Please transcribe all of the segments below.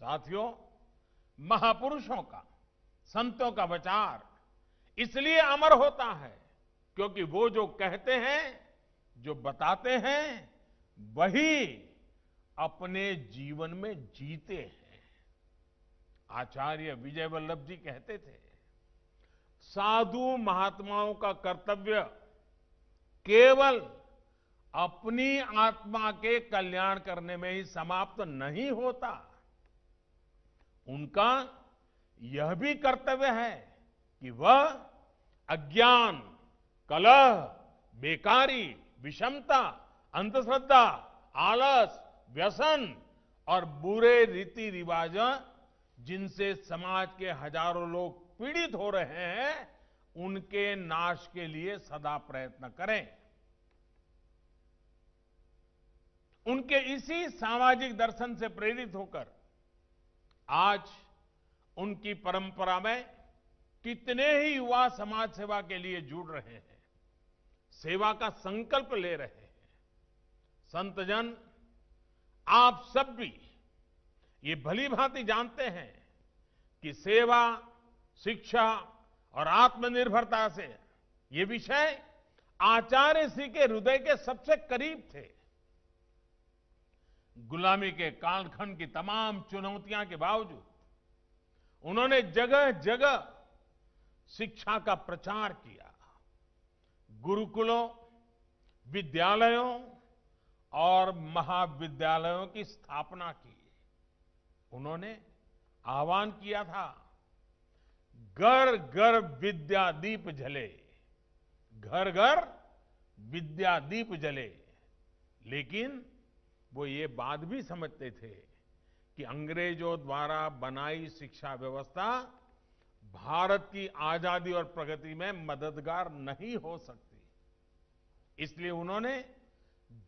साथियों महापुरुषों का संतों का विचार इसलिए अमर होता है क्योंकि वो जो कहते हैं जो बताते हैं वही अपने जीवन में जीते हैं आचार्य विजय वल्लभ जी कहते थे साधु महात्माओं का कर्तव्य केवल अपनी आत्मा के कल्याण करने में ही समाप्त नहीं होता उनका यह भी कर्तव्य है कि वह अज्ञान कलह बेकारी विषमता अंधश्रद्धा आलस व्यसन और बुरे रीति रिवाज जिनसे समाज के हजारों लोग पीड़ित हो रहे हैं उनके नाश के लिए सदा प्रयत्न करें उनके इसी सामाजिक दर्शन से प्रेरित होकर आज उनकी परंपरा में कितने ही युवा समाज सेवा के लिए जुड़ रहे हैं सेवा का संकल्प ले रहे हैं संतजन आप सब भी ये भली भांति जानते हैं कि सेवा शिक्षा और आत्मनिर्भरता से ये विषय आचार्य सिंह के हृदय के सबसे करीब थे गुलामी के कालखंड की तमाम चुनौतियां के बावजूद उन्होंने जगह जगह शिक्षा का प्रचार किया गुरुकुलों विद्यालयों और महाविद्यालयों की स्थापना की उन्होंने आह्वान किया था घर घर विद्यादीप जले घर घर विद्यादीप जले लेकिन वो ये बात भी समझते थे कि अंग्रेजों द्वारा बनाई शिक्षा व्यवस्था भारत की आजादी और प्रगति में मददगार नहीं हो सकती इसलिए उन्होंने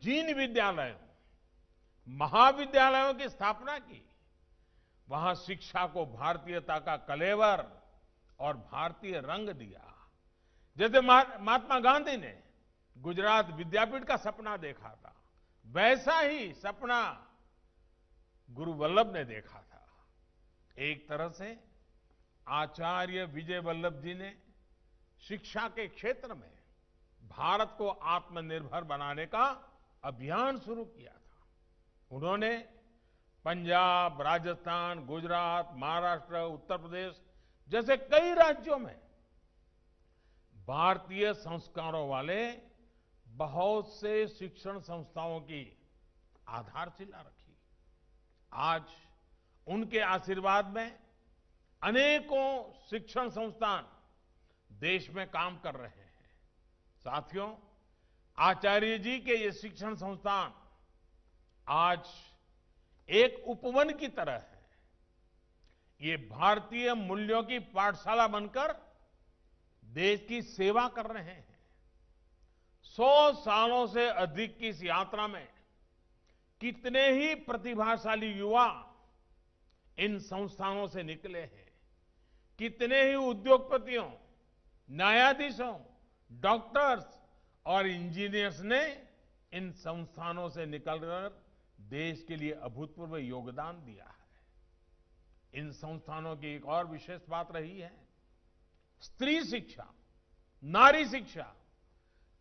जिन विद्यालयों महाविद्यालयों की स्थापना की वहां शिक्षा को भारतीयता का कलेवर और भारतीय रंग दिया जैसे महात्मा गांधी ने गुजरात विद्यापीठ का सपना देखा था वैसा ही सपना गुरु वल्लभ ने देखा था एक तरह से आचार्य विजय वल्लभ जी ने शिक्षा के क्षेत्र में भारत को आत्मनिर्भर बनाने का अभियान शुरू किया था उन्होंने पंजाब राजस्थान गुजरात महाराष्ट्र उत्तर प्रदेश जैसे कई राज्यों में भारतीय संस्कारों वाले बहुत से शिक्षण संस्थाओं की आधारशिला रखी आज उनके आशीर्वाद में अनेकों शिक्षण संस्थान देश में काम कर रहे हैं साथियों आचार्य जी के ये शिक्षण संस्थान आज एक उपवन की तरह है ये भारतीय मूल्यों की पाठशाला बनकर देश की सेवा कर रहे हैं सौ सालों से अधिक की इस यात्रा में कितने ही प्रतिभाशाली युवा इन संस्थानों से निकले हैं कितने ही उद्योगपतियों न्यायाधीशों डॉक्टर्स और इंजीनियर्स ने इन संस्थानों से निकलकर देश के लिए अभूतपूर्व योगदान दिया है इन संस्थानों की एक और विशेष बात रही है स्त्री शिक्षा नारी शिक्षा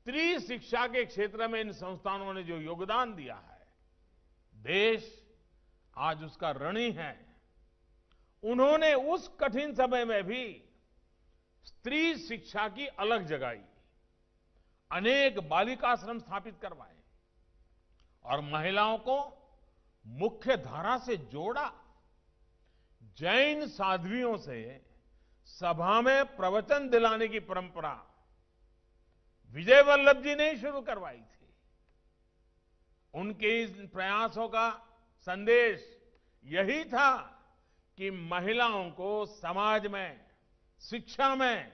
स्त्री शिक्षा के क्षेत्र में इन संस्थानों ने जो योगदान दिया है देश आज उसका ऋणी है उन्होंने उस कठिन समय में भी स्त्री शिक्षा की अलग जगाई अनेक बालिकाश्रम स्थापित करवाए और महिलाओं को मुख्य धारा से जोड़ा जैन साध्वियों से सभा में प्रवचन दिलाने की परंपरा विजय वल्लभ जी ने शुरू करवाई थी उनके इन प्रयासों का संदेश यही था कि महिलाओं को समाज में शिक्षा में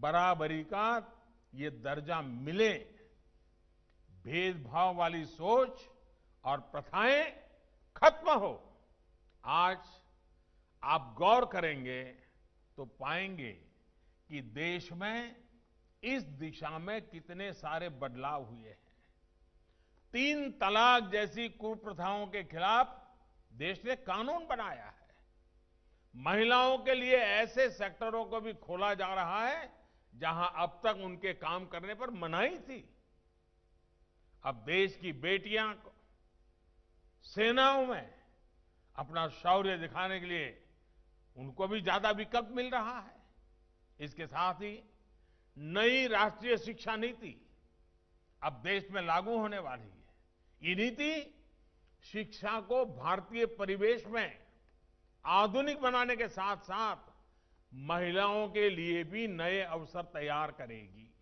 बराबरी का ये दर्जा मिले भेदभाव वाली सोच और प्रथाएं खत्म हो आज आप गौर करेंगे तो पाएंगे कि देश में इस दिशा में कितने सारे बदलाव हुए हैं तीन तलाक जैसी कुप्रथाओं के खिलाफ देश ने कानून बनाया है महिलाओं के लिए ऐसे सेक्टरों को भी खोला जा रहा है जहां अब तक उनके काम करने पर मनाही थी अब देश की बेटियां को सेनाओं में अपना शौर्य दिखाने के लिए उनको भी ज्यादा विकल्प मिल रहा है इसके साथ ही नई राष्ट्रीय शिक्षा नीति अब देश में लागू होने वाली है ये नीति शिक्षा को भारतीय परिवेश में आधुनिक बनाने के साथ साथ महिलाओं के लिए भी नए अवसर तैयार करेगी